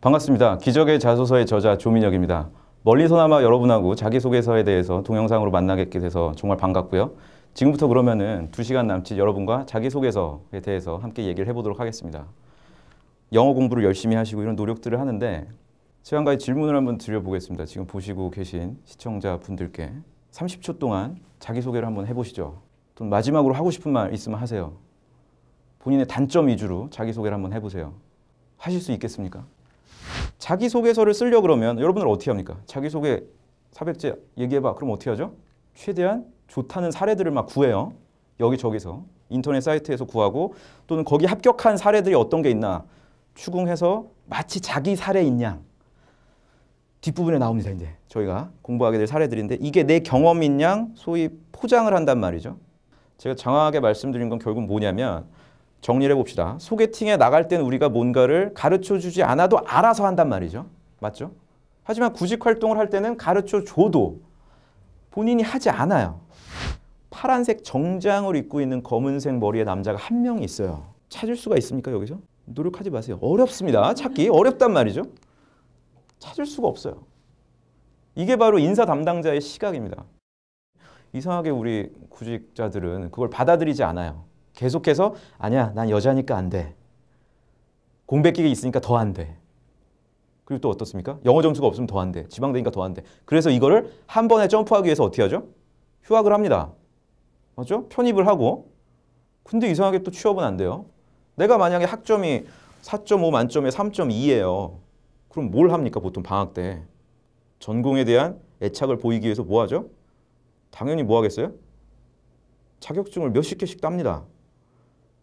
반갑습니다. 기적의 자소서의 저자 조민혁입니다. 멀리서나마 여러분하고 자기소개서에 대해서 동영상으로 만나게 돼서 정말 반갑고요. 지금부터 그러면은 2시간 남짓 여러분과 자기소개서에 대해서 함께 얘기를 해보도록 하겠습니다. 영어 공부를 열심히 하시고 이런 노력들을 하는데 제가 한가 질문을 한번 드려보겠습니다. 지금 보시고 계신 시청자분들께 30초 동안 자기소개를 한번 해보시죠. 또 마지막으로 하고 싶은 말 있으면 하세요. 본인의 단점 위주로 자기소개를 한번 해보세요. 하실 수 있겠습니까? 자기소개서를 쓰려 고 그러면 여러분들 어떻게 합니까? 자기소개 400제 얘기해봐. 그럼 어떻게 하죠? 최대한 좋다는 사례들을 막 구해요. 여기저기서. 인터넷 사이트에서 구하고 또는 거기 합격한 사례들이 어떤 게 있나 추궁해서 마치 자기 사례인 양 뒷부분에 나옵니다. 이제 저희가 공부하게 될 사례들인데 이게 내 경험인 양 소위 포장을 한단 말이죠. 제가 장황하게 말씀드린 건 결국 뭐냐면 정리를 해봅시다. 소개팅에 나갈 때는 우리가 뭔가를 가르쳐주지 않아도 알아서 한단 말이죠. 맞죠? 하지만 구직 활동을 할 때는 가르쳐줘도 본인이 하지 않아요. 파란색 정장을 입고 있는 검은색 머리의 남자가 한 명 있어요. 찾을 수가 있습니까 여기서? 노력하지 마세요. 어렵습니다. 찾기 어렵단 말이죠. 찾을 수가 없어요. 이게 바로 인사 담당자의 시각입니다. 이상하게 우리 구직자들은 그걸 받아들이지 않아요. 계속해서 아니야 난 여자니까 안 돼. 공백기가 있으니까 더 안 돼. 그리고 또 어떻습니까? 영어 점수가 없으면 더 안 돼. 지방대니까 더 안 돼. 그래서 이거를 한 번에 점프하기 위해서 어떻게 하죠? 휴학을 합니다. 맞죠? 편입을 하고 근데 이상하게 또 취업은 안 돼요. 내가 만약에 학점이 4.5 만점에 3.2예요. 그럼 뭘 합니까? 보통 방학 때. 전공에 대한 애착을 보이기 위해서 뭐 하죠? 당연히 뭐 하겠어요? 자격증을 몇십 개씩 땁니다.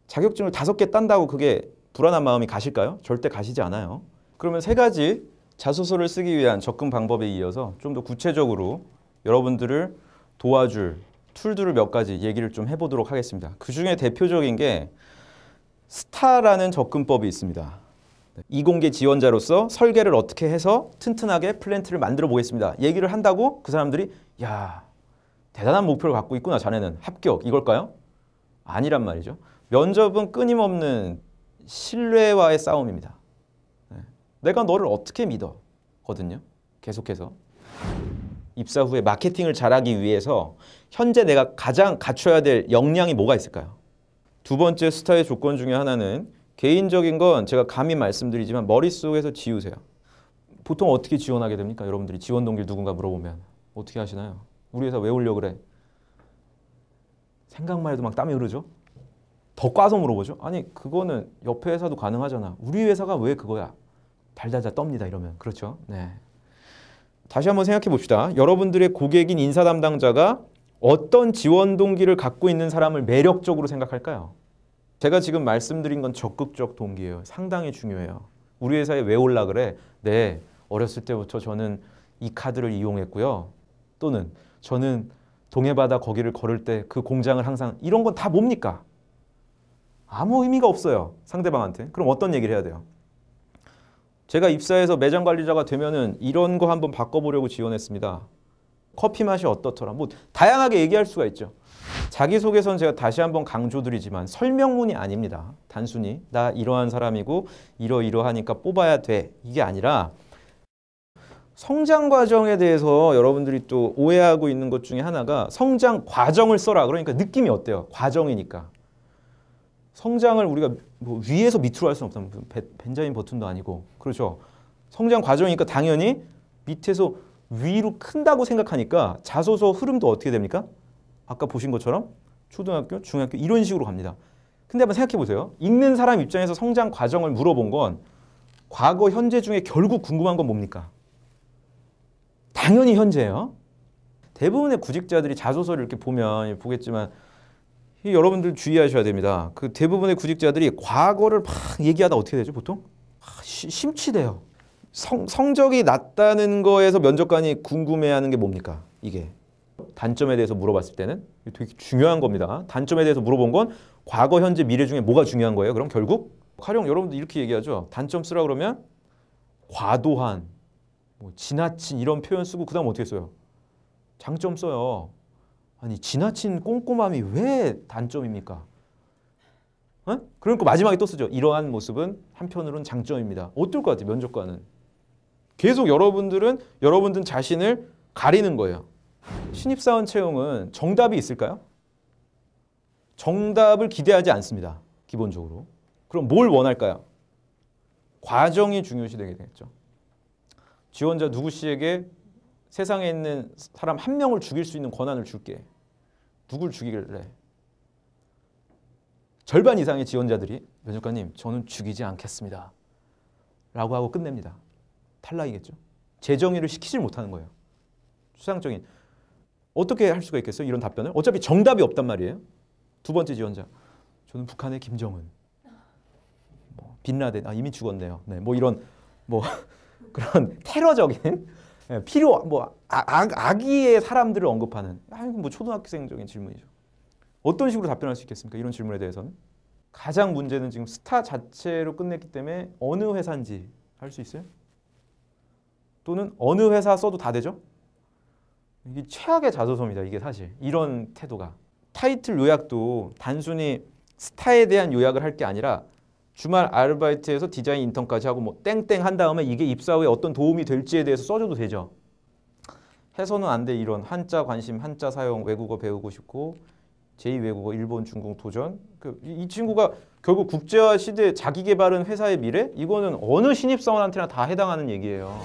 자격증을 다섯 개 딴다고 그게 불안한 마음이 가실까요? 절대 가시지 않아요. 그러면 세 가지 자소서를 쓰기 위한 접근 방법에 이어서 좀 더 구체적으로 여러분들을 도와줄 툴들을 몇 가지 얘기를 좀 해보도록 하겠습니다. 그 중에 대표적인 게 스타라는 접근법이 있습니다. 네. 이공계 지원자로서 설계를 어떻게 해서 튼튼하게 플랜트를 만들어 보겠습니다. 얘기를 한다고 그 사람들이 야 대단한 목표를 갖고 있구나 자네는 합격 이걸까요? 아니란 말이죠. 면접은 끊임없는 신뢰와의 싸움입니다. 네. 내가 너를 어떻게 믿어? 거든요. 계속해서. 입사 후에 마케팅을 잘하기 위해서 현재 내가 가장 갖춰야 될 역량이 뭐가 있을까요? 두 번째 스타의 조건 중에 하나는 개인적인 건 제가 감히 말씀드리지만 머릿속에서 지우세요. 보통 어떻게 지원하게 됩니까? 여러분들이 지원 동기 누군가 물어보면 어떻게 하시나요? 우리 회사 왜 오려고 그래? 생각만 해도 막 땀이 흐르죠? 더 까서 물어보죠. 아니 그거는 옆에 회사도 가능하잖아. 우리 회사가 왜 그거야? 달달달 떱니다 이러면 그렇죠. 네. 다시 한번 생각해 봅시다. 여러분들의 고객인 인사 담당자가 어떤 지원 동기를 갖고 있는 사람을 매력적으로 생각할까요? 제가 지금 말씀드린 건 적극적 동기예요. 상당히 중요해요. 우리 회사에 왜 올라 그래? 네, 어렸을 때부터 저는 이 카드를 이용했고요. 또는 저는 동해바다 거기를 걸을 때 그 공장을 항상 이런 건 다 뭡니까? 아무 의미가 없어요. 상대방한테. 그럼 어떤 얘기를 해야 돼요? 제가 입사해서 매장 관리자가 되면은 이런 거 한번 바꿔보려고 지원했습니다. 커피 맛이 어떻더라. 뭐 다양하게 얘기할 수가 있죠. 자기소개서는 제가 다시 한번 강조드리지만 설명문이 아닙니다. 단순히 나 이러한 사람이고 이러이러하니까 뽑아야 돼. 이게 아니라 성장 과정에 대해서 여러분들이 또 오해하고 있는 것 중에 하나가 성장 과정을 써라. 그러니까 느낌이 어때요? 과정이니까. 성장을 우리가 뭐 위에서 밑으로 할 수는 없다. 벤자민 버튼도 아니고 그렇죠. 성장 과정이니까 당연히 밑에서 위로 큰다고 생각하니까 자소서 흐름도 어떻게 됩니까? 아까 보신 것처럼 초등학교, 중학교 이런 식으로 갑니다. 근데 한번 생각해 보세요. 읽는 사람 입장에서 성장 과정을 물어본 건 과거, 현재 중에 결국 궁금한 건 뭡니까? 당연히 현재예요. 대부분의 구직자들이 자소서를 이렇게 보면 보겠지만 여러분들 주의하셔야 됩니다. 그 대부분의 구직자들이 과거를 막 얘기하다 어떻게 되죠 보통? 아, 심취돼요. 성, 성적이 낮다는 거에서 면접관이 궁금해하는 게 뭡니까? 이게 단점에 대해서 물어봤을 때는 되게 중요한 겁니다. 단점에 대해서 물어본 건 과거, 현재, 미래 중에 뭐가 중요한 거예요? 그럼 결국 활용 여러분들 이렇게 얘기하죠. 단점 쓰라 그러면 과도한, 뭐 지나친 이런 표현 쓰고 그다음 어떻게 써요? 장점 써요. 아니 지나친 꼼꼼함이 왜 단점입니까? 어? 그러니까 마지막에 또 쓰죠. 이러한 모습은 한편으론 장점입니다. 어떨 것 같아요? 면접관은. 계속 여러분들은 여러분들 자신을 가리는 거예요. 신입사원 채용은 정답이 있을까요? 정답을 기대하지 않습니다. 기본적으로. 그럼 뭘 원할까요? 과정이 중요시 되게 되겠죠. 지원자 누구 씨에게 세상에 있는 사람 한 명을 죽일 수 있는 권한을 줄게. 누굴 죽이길래? 절반 이상의 지원자들이 변 작가님 저는 죽이지 않겠습니다. 라고 하고 끝냅니다. 탈락이겠죠. 재정의를 시키질 못하는 거예요. 추상적인 어떻게 할 수가 있겠어요? 이런 답변을 어차피 정답이 없단 말이에요. 두 번째 지원자 저는 북한의 김정은 뭐, 빈라덴 아 이미 죽었네요. 네, 뭐 이런 뭐 그런 테러적인 예, 필요 뭐 아, 아, 아기의 사람들을 언급하는 아니 뭐 초등학생적인 질문이죠. 어떤 식으로 답변할 수 있겠습니까? 이런 질문에 대해서는 가장 문제는 지금 스타 자체로 끝냈기 때문에 어느 회사인지 할 수 있어요? 또는 어느 회사 써도 다 되죠? 이게 최악의 자소서입니다. 이게 사실 이런 태도가 타이틀 요약도 단순히 스타에 대한 요약을 할 게 아니라 주말 아르바이트에서 디자인 인턴까지 하고 뭐 땡땡 한 다음에 이게 입사 후에 어떤 도움이 될지에 대해서 써줘도 되죠. 해서는 안 돼 이런 한자 관심, 한자 사용, 외국어 배우고 싶고 제2 외국어, 일본, 중국 도전. 그, 이 친구가 결국 국제화 시대에 자기 개발은 회사의 미래? 이거는 어느 신입사원한테나 다 해당하는 얘기예요.